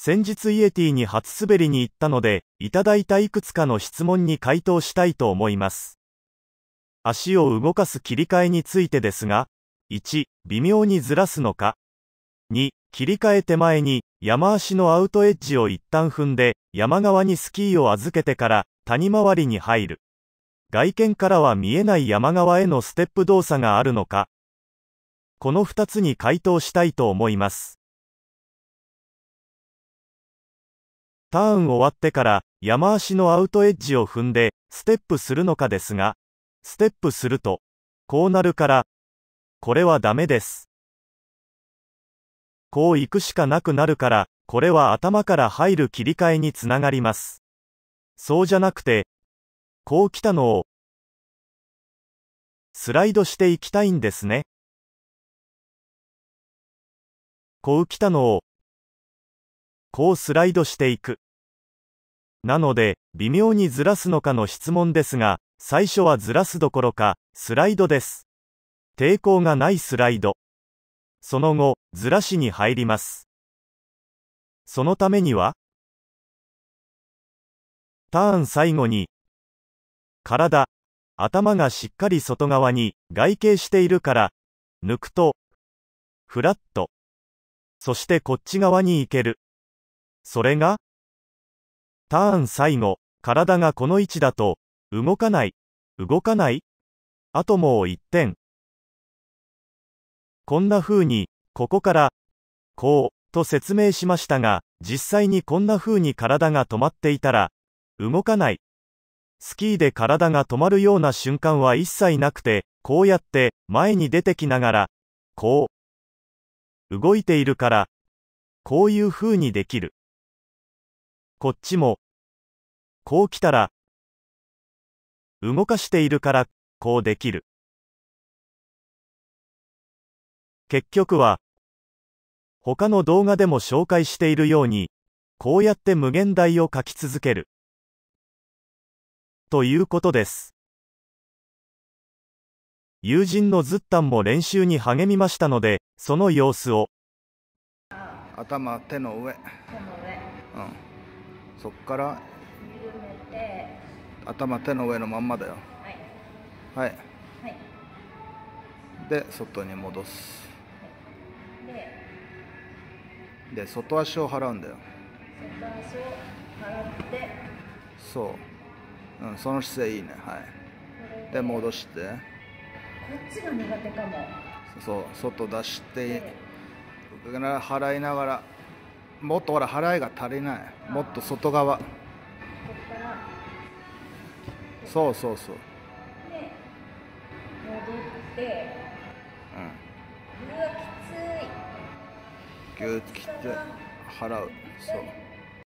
先日イエティに初滑りに行ったので、いただいたいくつかの質問に回答したいと思います。足を動かす切り替えについてですが、1、微妙にずらすのか。2、切り替え手前に、山足のアウトエッジを一旦踏んで、山側にスキーを預けてから、谷回りに入る。外見からは見えない山側へのステップ動作があるのか。この2つに回答したいと思います。ターン終わってから山足のアウトエッジを踏んでステップするのかですが、ステップすると、こうなるから、これはダメです。こう行くしかなくなるから、これは頭から入る切り替えにつながります。そうじゃなくて、こう来たのを、スライドしていきたいんですね。こう来たのを、こうスライドしていく。なので、微妙にずらすのかの質問ですが、最初はずらすどころか、スライドです。抵抗がないスライド。その後、ずらしに入ります。そのためには、ターン最後に、体、頭がしっかり外側に外傾しているから、抜くと、フラット。そしてこっち側に行ける。それがターン最後、体がこの位置だと、動かない、動かないあともう1点。こんな風に、ここから、こう、と説明しましたが、実際にこんな風に体が止まっていたら、動かない。スキーで体が止まるような瞬間は一切なくて、こうやって前に出てきながら、こう、動いているから、こういう風にできる。こっちも。こう来たら、動かしているから、こうできる。結局は、他の動画でも紹介しているように、こうやって無限大を書き続ける。ということです。友人のズッタンも練習に励みましたので、その様子を。頭、手の上。手の上。うんそっから頭手の上のまんまだよはい、はい、で外に戻す、はい、で外足を払うんだよ外足を払ってそう、うん、その姿勢いいねはいで戻してこっちが苦手かもそう外出して、払いながらもっとほら払いが足りないもっと外側そうそうそうで戻ってうんうわきついきつい払うそう